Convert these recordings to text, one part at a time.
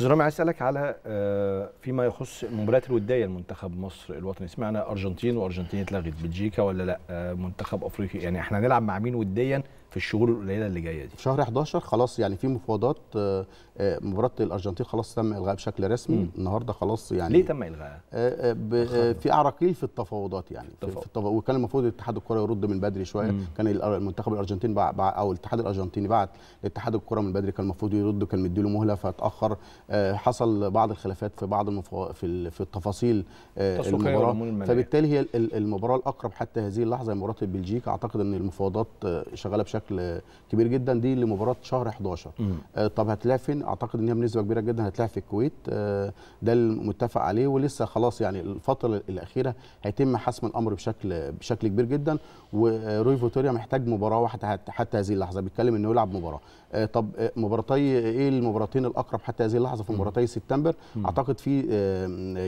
استاذ رامي عايز اسالك على آه، فيما يخص المباريات الوديه لمنتخب مصر الوطني سمعنا ارجنتين وارجنتين اتلغت بلجيكا ولا لا آه، منتخب افريقي يعني احنا هنلعب مع مين وديا في الشهور القليله اللي جايه دي شهر 11 خلاص يعني في مفاوضات آه، مباراه الارجنتين خلاص تم الغائها بشكل رسمي النهارده خلاص يعني ليه تم الغائها في اعراقيل في التفاوضات يعني في التفاوض. وكان المفروض الاتحاد الكره يرد من بدري شويه كان المنتخب الارجنتيني او الاتحاد الارجنتيني بعت لاتحاد الكره من بدري كان المفروض يرد كان مديله مهله فاتاخر آه، حصل بعض الخلافات في بعض المفو... في, في التفاصيل آه، المباراه فبالتالي هي المباراه الاقرب حتى هذه اللحظه مباراه بلجيكا اعتقد ان المفاوضات آه، شغاله بشكل كبير جدا دي لمباراه شهر 11 طب هتلاعب فين اعتقد ان هي بنسبه كبيره جدا هتلاعب في الكويت ده المتفق عليه ولسه خلاص يعني الفتره الاخيره هيتم حسم الامر بشكل بشكل كبير جدا وروي فيتوريا محتاج مباراه واحده حتى هذه اللحظه بيتكلم انه يلعب مباراه طب مباراتي ايه المباراتين الاقرب حتى هذه اللحظه لحظه في مباراتي سبتمبر اعتقد في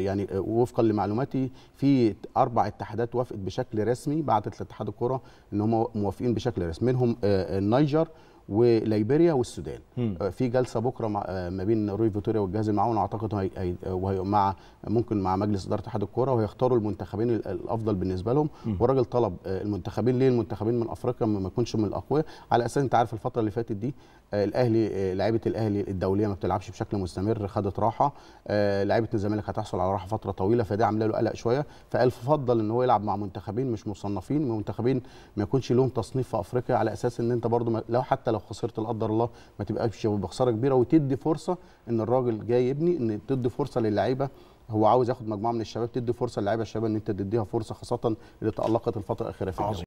يعني آه، وفقا لمعلوماتي في اربع اتحادات وافقت بشكل رسمي بعتت لاتحاد الكره ان هم موافقين بشكل رسمي منهم النيجر آه، آه، وليبيريا والسودان م. آه، في جلسه بكره آه، ما بين روي فيتوريا والجهاز المعاون اعتقد وهي مع ممكن مع مجلس اداره اتحاد الكوره وهيختاروا المنتخبين الافضل بالنسبه لهم والراجل طلب آه، المنتخبين ليه المنتخبين من افريقيا ما يكونش من الاقوياء على اساس انت عارف الفتره اللي فاتت دي الاهلي لعيبه الاهلي الدوليه ما بتلعبش بشكل مستمر خدت راحه لعيبه الزمالك هتحصل على راحه فتره طويله فده عامله له قلق شويه فقال فضل ان هو يلعب مع منتخبين مش مصنفين منتخبين ما يكونش لهم تصنيف في افريقيا على اساس ان انت برضو لو حتى لو خسرت لا قدر الله ما تبقاش بخساره كبيره وتدي فرصه ان الراجل جاي يبني ان تدي فرصه للعيبه هو عاوز ياخد مجموعه من الشباب تدي فرصه للعيبه الشباب ان انت تديها فرصه خاصه اللي تالقت الفتره الاخيره في الجو.